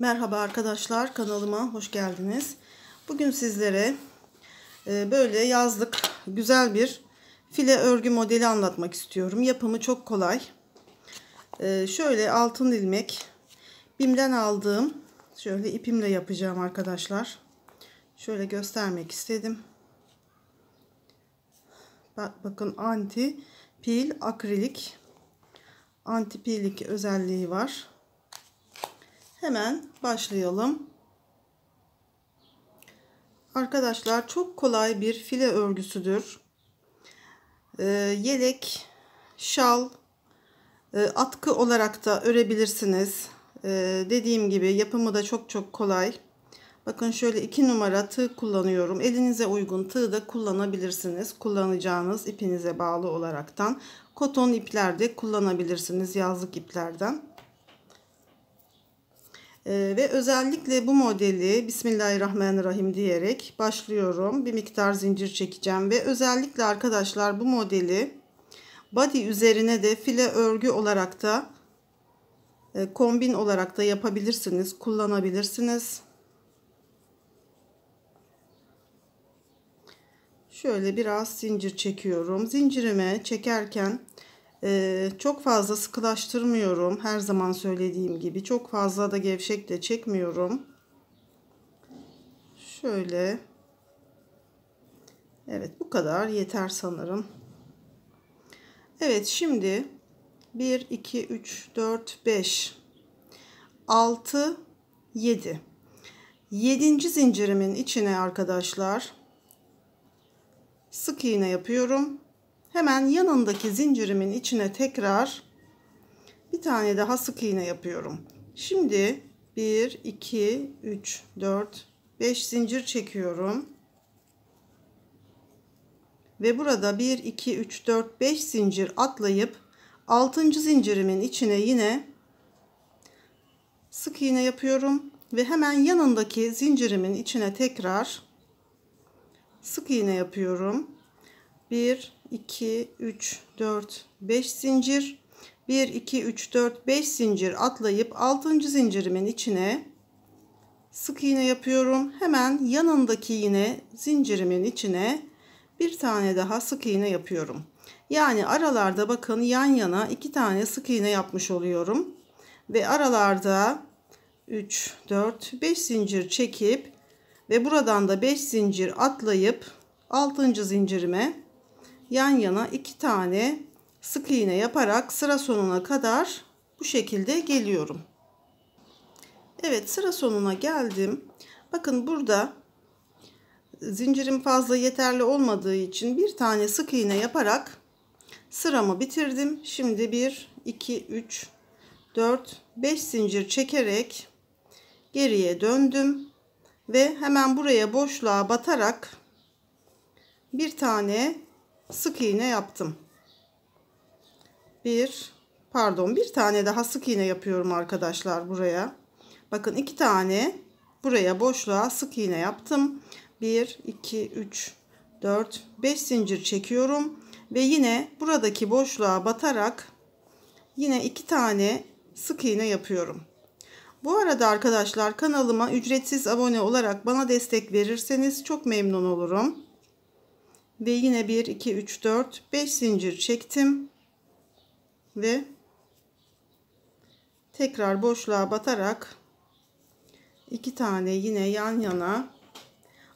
Merhaba arkadaşlar kanalıma hoş geldiniz. Bugün sizlere e, böyle yazlık güzel bir file örgü modeli anlatmak istiyorum. Yapımı çok kolay. E, şöyle altın ilmek bimden aldığım şöyle ipimle yapacağım arkadaşlar. Şöyle göstermek istedim. Bak, bakın anti pil akrilik anti pillik özelliği var. Hemen başlayalım. Arkadaşlar çok kolay bir file örgüsüdür. Ee, yelek, şal, e, atkı olarak da örebilirsiniz. Ee, dediğim gibi yapımı da çok çok kolay. Bakın şöyle 2 numara tığ kullanıyorum. Elinize uygun tığ da kullanabilirsiniz. Kullanacağınız ipinize bağlı olaraktan. Koton ipler de kullanabilirsiniz yazlık iplerden. Ee, ve özellikle bu modeli Bismillahirrahmanirrahim diyerek başlıyorum. Bir miktar zincir çekeceğim ve özellikle arkadaşlar bu modeli body üzerine de file örgü olarak da e, kombin olarak da yapabilirsiniz, kullanabilirsiniz. Şöyle biraz zincir çekiyorum. Zincirime çekerken ee, çok fazla sıkılaştırmıyorum. Her zaman söylediğim gibi. Çok fazla da gevşek de çekmiyorum. Şöyle. Evet bu kadar yeter sanırım. Evet şimdi 1, 2, 3, 4, 5, 6, 7. 7. zincirimin içine arkadaşlar sık iğne yapıyorum Hemen yanındaki zincirimin içine tekrar bir tane daha sık iğne yapıyorum. Şimdi 1, 2, 3, 4, 5 zincir çekiyorum. Ve burada 1, 2, 3, 4, 5 zincir atlayıp 6. zincirimin içine yine sık iğne yapıyorum. Ve hemen yanındaki zincirimin içine tekrar sık iğne yapıyorum. 1, 2 3 4 5 zincir 1 2 3 4 5 zincir atlayıp 6. zincirimin içine sık iğne yapıyorum hemen yanındaki yine zincirimin içine bir tane daha sık iğne yapıyorum yani aralarda bakın yan yana iki tane sık iğne yapmış oluyorum ve aralarda 3 4 5 zincir çekip ve buradan da 5 zincir atlayıp 6. zincirime yan yana iki tane sık iğne yaparak sıra sonuna kadar bu şekilde geliyorum. Evet sıra sonuna geldim. Bakın burada zincirim fazla yeterli olmadığı için bir tane sık iğne yaparak sıramı bitirdim. Şimdi 1, 2, 3, 4, 5 zincir çekerek geriye döndüm ve hemen buraya boşluğa batarak bir tane sık iğne yaptım. Bir, pardon bir tane daha sık iğne yapıyorum arkadaşlar buraya. Bakın iki tane buraya boşluğa sık iğne yaptım. Bir, iki, üç, dört, beş zincir çekiyorum. Ve yine buradaki boşluğa batarak yine iki tane sık iğne yapıyorum. Bu arada arkadaşlar kanalıma ücretsiz abone olarak bana destek verirseniz çok memnun olurum ve yine 1 2 3 4 5 zincir çektim ve tekrar boşluğa batarak iki tane yine yan yana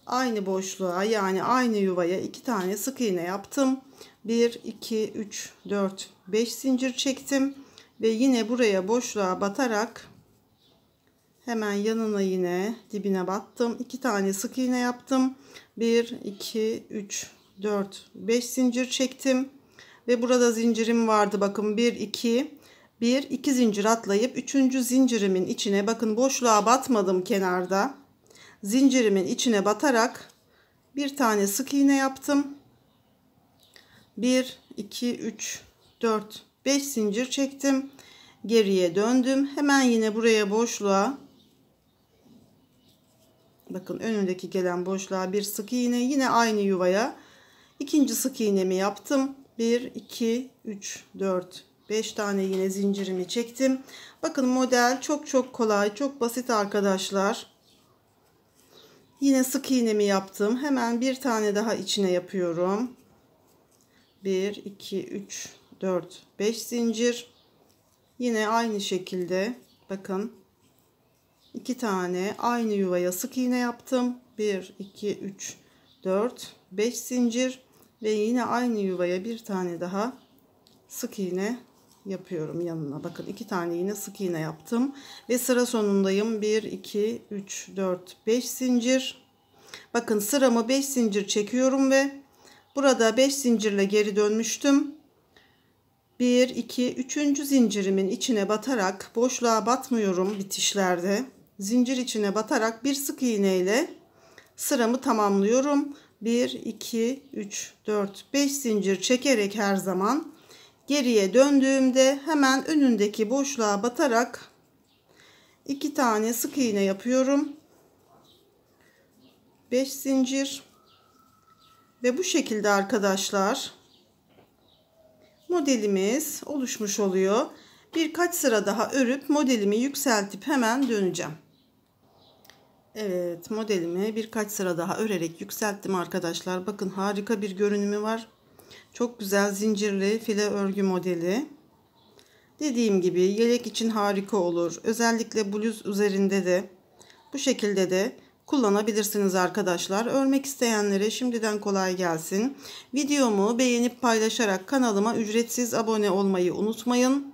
aynı boşluğa yani aynı yuvaya iki tane sık iğne yaptım 1 2 3 4 5 zincir çektim ve yine buraya boşluğa batarak hemen yanına yine dibine battım iki tane sık iğne yaptım 1 2 3 4, 5 zincir çektim. Ve burada zincirim vardı. Bakın 1, 2, 1, 2 zincir atlayıp 3. zincirimin içine bakın boşluğa batmadım kenarda. Zincirimin içine batarak bir tane sık iğne yaptım. 1, 2, 3, 4, 5 zincir çektim. Geriye döndüm. Hemen yine buraya boşluğa bakın önündeki gelen boşluğa bir sık iğne yine aynı yuvaya İkinci sık iğnemi yaptım. 1, 2, 3, 4, 5 tane yine zincirimi çektim. Bakın model çok çok kolay, çok basit arkadaşlar. Yine sık iğnemi yaptım. Hemen bir tane daha içine yapıyorum. 1, 2, 3, 4, 5 zincir. Yine aynı şekilde bakın 2 tane aynı yuvaya sık iğne yaptım. 1, 2, 3, 4, 5 zincir ve yine aynı yuvaya bir tane daha sık iğne yapıyorum yanına. Bakın iki tane yine sık iğne yaptım ve sıra sonundayım. 1 2 3 4 5 zincir. Bakın sıramı 5 zincir çekiyorum ve burada 5 zincirle geri dönmüştüm. 1 2 3. zincirimin içine batarak boşluğa batmıyorum bitişlerde. Zincir içine batarak bir sık iğneyle sıramı tamamlıyorum. 1, 2, 3, 4, 5 zincir çekerek her zaman geriye döndüğümde hemen önündeki boşluğa batarak 2 tane sık iğne yapıyorum. 5 zincir ve bu şekilde arkadaşlar modelimiz oluşmuş oluyor. Birkaç sıra daha örüp modelimi yükseltip hemen döneceğim. Evet modelimi birkaç sıra daha örerek yükselttim arkadaşlar. Bakın harika bir görünümü var. Çok güzel zincirli file örgü modeli. Dediğim gibi yelek için harika olur. Özellikle bluz üzerinde de bu şekilde de kullanabilirsiniz arkadaşlar. Örmek isteyenlere şimdiden kolay gelsin. Videomu beğenip paylaşarak kanalıma ücretsiz abone olmayı unutmayın.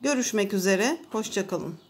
Görüşmek üzere. Hoşçakalın.